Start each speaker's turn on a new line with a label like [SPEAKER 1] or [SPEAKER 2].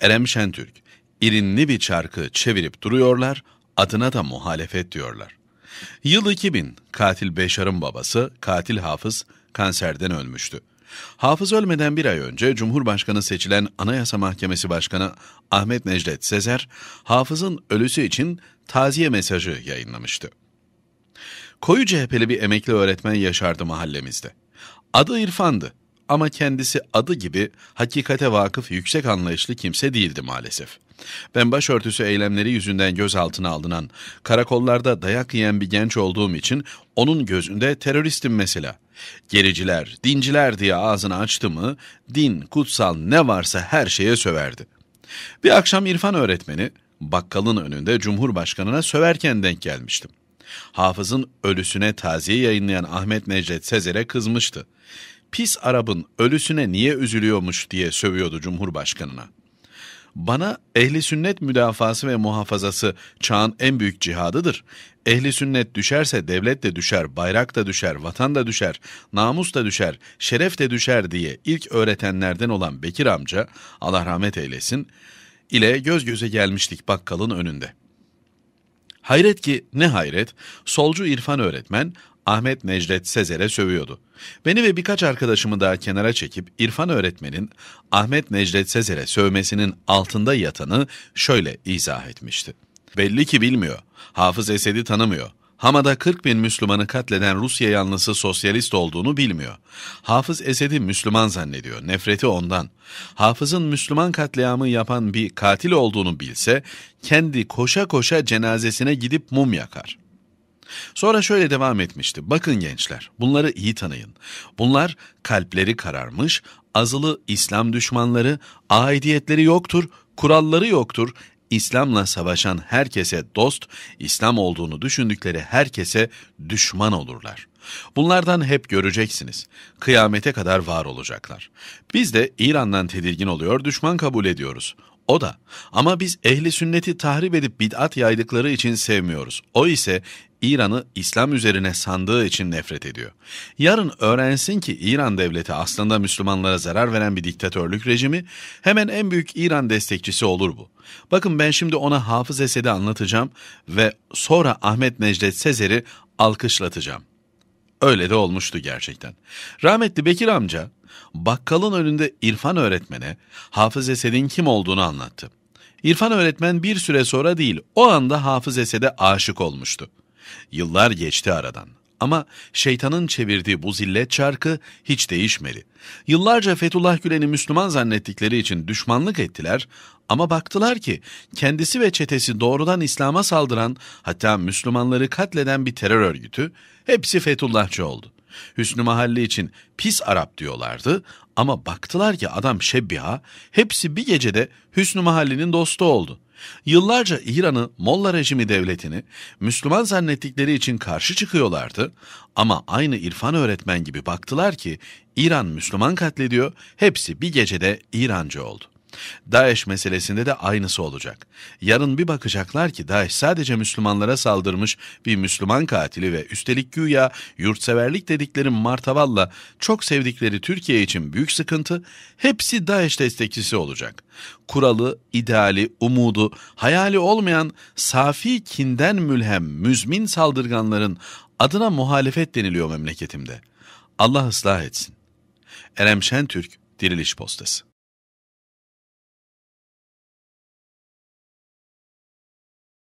[SPEAKER 1] Erem Şentürk, irinli bir çarkı çevirip duruyorlar, adına da muhalefet diyorlar. Yıl 2000, katil Beşar'ın babası, katil Hafız, kanserden ölmüştü. Hafız ölmeden bir ay önce Cumhurbaşkanı seçilen Anayasa Mahkemesi Başkanı Ahmet Necdet Sezer, Hafız'ın ölüsü için taziye mesajı yayınlamıştı. Koyu CHP'li bir emekli öğretmen yaşardı mahallemizde. Adı İrfan'dı ama kendisi adı gibi hakikate vakıf yüksek anlayışlı kimse değildi maalesef. Ben başörtüsü eylemleri yüzünden gözaltına alınan, karakollarda dayak yiyen bir genç olduğum için onun gözünde teröristim mesela. Gericiler, dinciler diye ağzını açtı mı, din, kutsal ne varsa her şeye söverdi. Bir akşam İrfan öğretmeni, bakkalın önünde Cumhurbaşkanı'na söverken denk gelmiştim. Hafız'ın ölüsüne taziye yayınlayan Ahmet Necdet Sezer'e kızmıştı pis Arap'ın ölüsüne niye üzülüyormuş diye sövüyordu Cumhurbaşkanı'na. Bana ehli sünnet müdafası ve muhafazası çağın en büyük cihadıdır. Ehli sünnet düşerse devlet de düşer, bayrak da düşer, vatan da düşer, namus da düşer, şeref de düşer diye ilk öğretenlerden olan Bekir amca, Allah rahmet eylesin, ile göz göze gelmiştik bakkalın önünde. Hayret ki ne hayret, solcu İrfan öğretmen Ahmet Necdet Sezer'e sövüyordu. Beni ve birkaç arkadaşımı daha kenara çekip İrfan öğretmenin Ahmet Necdet Sezer'e sövmesinin altında yatanı şöyle izah etmişti. Belli ki bilmiyor, Hafız Esed'i tanımıyor. Hama'da 40 bin Müslümanı katleden Rusya yanlısı sosyalist olduğunu bilmiyor. Hafız Esed'i Müslüman zannediyor, nefreti ondan. Hafız'ın Müslüman katliamı yapan bir katil olduğunu bilse, kendi koşa koşa cenazesine gidip mum yakar. Sonra şöyle devam etmişti. Bakın gençler, bunları iyi tanıyın. Bunlar kalpleri kararmış, azılı İslam düşmanları, aidiyetleri yoktur, kuralları yoktur, İslam'la savaşan herkese dost, İslam olduğunu düşündükleri herkese düşman olurlar. Bunlardan hep göreceksiniz. Kıyamete kadar var olacaklar. Biz de İran'dan tedirgin oluyor, düşman kabul ediyoruz. O da. Ama biz ehli sünneti tahrip edip bid'at yaydıkları için sevmiyoruz. O ise İran'ı İslam üzerine sandığı için nefret ediyor. Yarın öğrensin ki İran devleti aslında Müslümanlara zarar veren bir diktatörlük rejimi, hemen en büyük İran destekçisi olur bu. Bakın ben şimdi ona Hafız Esed'i anlatacağım ve sonra Ahmet Necdet Sezer'i alkışlatacağım. Öyle de olmuştu gerçekten. Rahmetli Bekir amca bakkalın önünde İrfan öğretmene Hafız Esed'in kim olduğunu anlattı. İrfan öğretmen bir süre sonra değil o anda Hafız Esed'e aşık olmuştu. Yıllar geçti aradan. Ama şeytanın çevirdiği bu zillet çarkı hiç değişmedi. Yıllarca Fethullah Gülen'i Müslüman zannettikleri için düşmanlık ettiler ama baktılar ki kendisi ve çetesi doğrudan İslam'a saldıran hatta Müslümanları katleden bir terör örgütü hepsi Fethullahçı oldu. Hüsnü Mahalli için pis Arap diyorlardı ama baktılar ki adam şebbiha hepsi bir gecede Hüsnü Mahalli'nin dostu oldu.'' Yıllarca İran'ı Molla rejimi devletini Müslüman zannettikleri için karşı çıkıyorlardı ama aynı irfan öğretmen gibi baktılar ki İran Müslüman katlediyor, hepsi bir gecede İrancı oldu. Daesh meselesinde de aynısı olacak. Yarın bir bakacaklar ki Daesh sadece Müslümanlara saldırmış bir Müslüman katili ve üstelik güya yurtseverlik dedikleri martavalla çok sevdikleri Türkiye için büyük sıkıntı hepsi Daesh destekçisi olacak. Kuralı, ideali, umudu, hayali olmayan safi kinden mülhem müzmin saldırganların adına muhalefet deniliyor memleketimde. Allah ıslah etsin. Erem Şentürk, Diriliş Postası